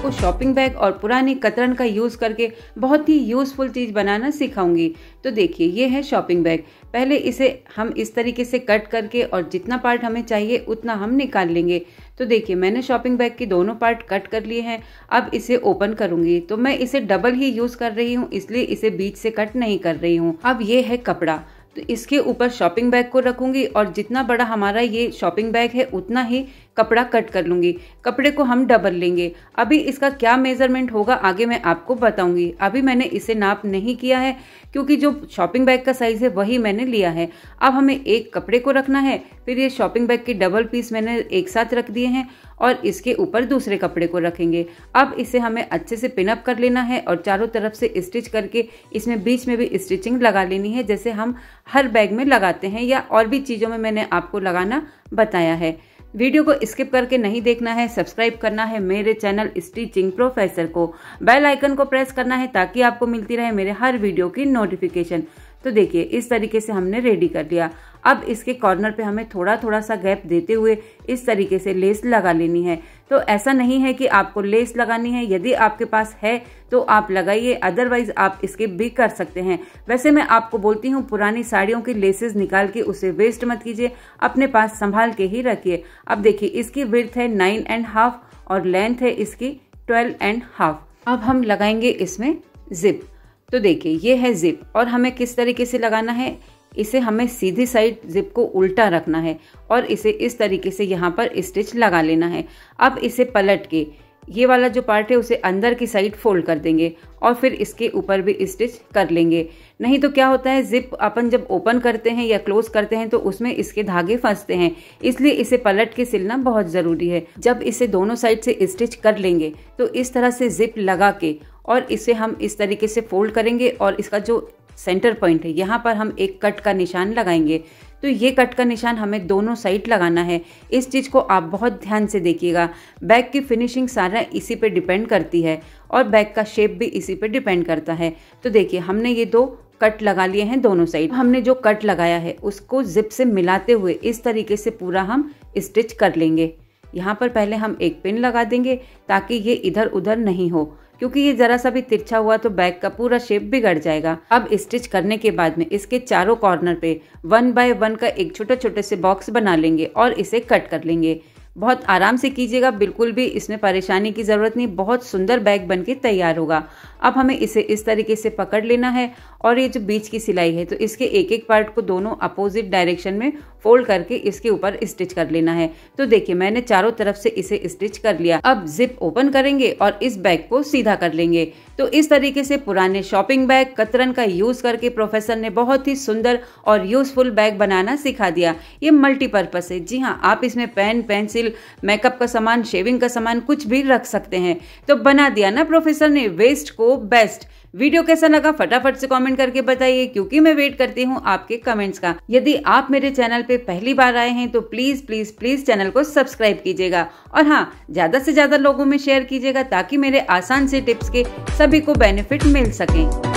आपको shopping bag और पुराने कतरन का यूज़ करके बहुत ही यूज़फुल चीज़ बनाना सिखाऊंगी तो देखिए ये है शॉपिंग बैग पहले इसे हम इस तरीके से कट करके और जितना पार्ट हमें चाहिए उतना हम निकाल लेंगे तो देखिए मैंने शॉपिंग बैग के दोनों पार्ट कट कर लिए हैं अब इसे ओपन करूंगी तो मैं इसे डबल ही यूज़ कर रही हूँ इसलिए इसे बीच से कट नहीं कर रही हूँ अब ये है कपड़ा तो इसके ऊपर शॉपिंग बैग को रखूंगी और जितना बड़ा हमारा ये शॉपिंग बैग है उतना ही कपड़ा कट कर लूंगी कपड़े को हम डबल लेंगे अभी इसका क्या मेज़रमेंट होगा आगे मैं आपको बताऊंगी अभी मैंने इसे नाप नहीं किया है क्योंकि जो शॉपिंग बैग का साइज़ है वही मैंने लिया है अब हमें एक कपड़े को रखना है फिर ये शॉपिंग बैग के डबल पीस मैंने एक साथ रख दिए हैं और इसके ऊपर दूसरे कपड़े को रखेंगे अब इसे हमें अच्छे से पिनअप कर लेना है और चारों तरफ से स्टिच करके इसमें बीच में भी स्टिचिंग लगा लेनी है जैसे हम हर बैग में लगाते हैं या और भी चीज़ों में मैंने आपको लगाना बताया है वीडियो को स्किप करके नहीं देखना है सब्सक्राइब करना है मेरे चैनल स्टिचिंग प्रोफेसर को बेल आइकन को प्रेस करना है ताकि आपको मिलती रहे मेरे हर वीडियो की नोटिफिकेशन तो देखिए इस तरीके से हमने रेडी कर लिया अब इसके कॉर्नर पे हमें थोड़ा थोड़ा सा गैप देते हुए इस तरीके से लेस लगा लेनी है तो ऐसा नहीं है कि आपको लेस लगानी है यदि आपके पास है तो आप लगाइए अदरवाइज आप इसके भी कर सकते हैं वैसे मैं आपको बोलती हूँ पुरानी साड़ियों की लेसेस निकाल के उसे वेस्ट मत कीजिए अपने पास संभाल के ही रखिए अब देखिए इसकी विर्थ है नाइन एंड हाफ और लेंथ है इसकी ट्वेल्व एंड हाफ अब हम लगाएंगे इसमें जिप तो देखिए ये है जिप और हमें किस तरीके से लगाना है इसे हमें सीधी साइड जिप को उल्टा रखना है और इसे इस तरीके से यहाँ पर स्टिच लगा लेना है अब इसे पलट के ये वाला जो पार्ट है उसे अंदर की साइड फोल्ड कर देंगे और फिर इसके ऊपर भी स्टिच कर लेंगे नहीं तो क्या होता है जिप अपन जब ओपन करते हैं या क्लोज करते हैं तो उसमें इसके धागे फंसते हैं इसलिए इसे पलट के सिलना बहुत ज़रूरी है जब इसे दोनों साइड से स्टिच कर लेंगे तो इस तरह से जिप लगा के और इसे हम इस तरीके से फोल्ड करेंगे और इसका जो सेंटर पॉइंट है यहाँ पर हम एक कट का निशान लगाएंगे तो ये कट का निशान हमें दोनों साइड लगाना है इस चीज़ को आप बहुत ध्यान से देखिएगा बैग की फिनिशिंग सारा इसी पे डिपेंड करती है और बैग का शेप भी इसी पे डिपेंड करता है तो देखिए हमने ये दो कट लगा लिए हैं दोनों साइड हमने जो कट लगाया है उसको जिप से मिलाते हुए इस तरीके से पूरा हम स्टिच कर लेंगे यहाँ पर पहले हम एक पिन लगा देंगे ताकि ये इधर उधर नहीं हो क्योंकि ये ज़रा सा भी तिरछा हुआ तो बैग का पूरा शेप बिगड़ जाएगा अब स्टिच करने के बाद में इसके चारों कॉर्नर पे वन बाय वन का एक छोटे छोटे से बॉक्स बना लेंगे और इसे कट कर लेंगे बहुत आराम से कीजिएगा बिल्कुल भी इसमें परेशानी की ज़रूरत नहीं बहुत सुंदर बैग बन के तैयार होगा अब हमें इसे इस तरीके से पकड़ लेना है और ये जो बीच की सिलाई है तो इसके एक एक पार्ट को दोनों अपोजिट डायरेक्शन में फोल्ड करके इसके ऊपर स्टिच कर लेना है तो देखिए मैंने चारों तरफ से इसे स्टिच कर लिया अब जिप ओपन करेंगे और इस बैग को सीधा कर लेंगे तो इस तरीके से पुराने शॉपिंग बैग कतरन का यूज करके प्रोफेसर ने बहुत ही सुंदर और यूजफुल बैग बनाना सिखा दिया ये मल्टीपर्पज है जी हाँ आप इसमें पेन पेंसिल मेकअप का सामान शेविंग का सामान कुछ भी रख सकते हैं तो बना दिया ना प्रोफेसर ने वेस्ट को बेस्ट वीडियो कैसा लगा फटाफट से कमेंट करके बताइए क्योंकि मैं वेट करती हूँ आपके कमेंट्स का यदि आप मेरे चैनल पे पहली बार आए हैं तो प्लीज प्लीज प्लीज चैनल को सब्सक्राइब कीजिएगा और हाँ ज्यादा से ज्यादा लोगों में शेयर कीजिएगा ताकि मेरे आसान से टिप्स के सभी को बेनिफिट मिल सके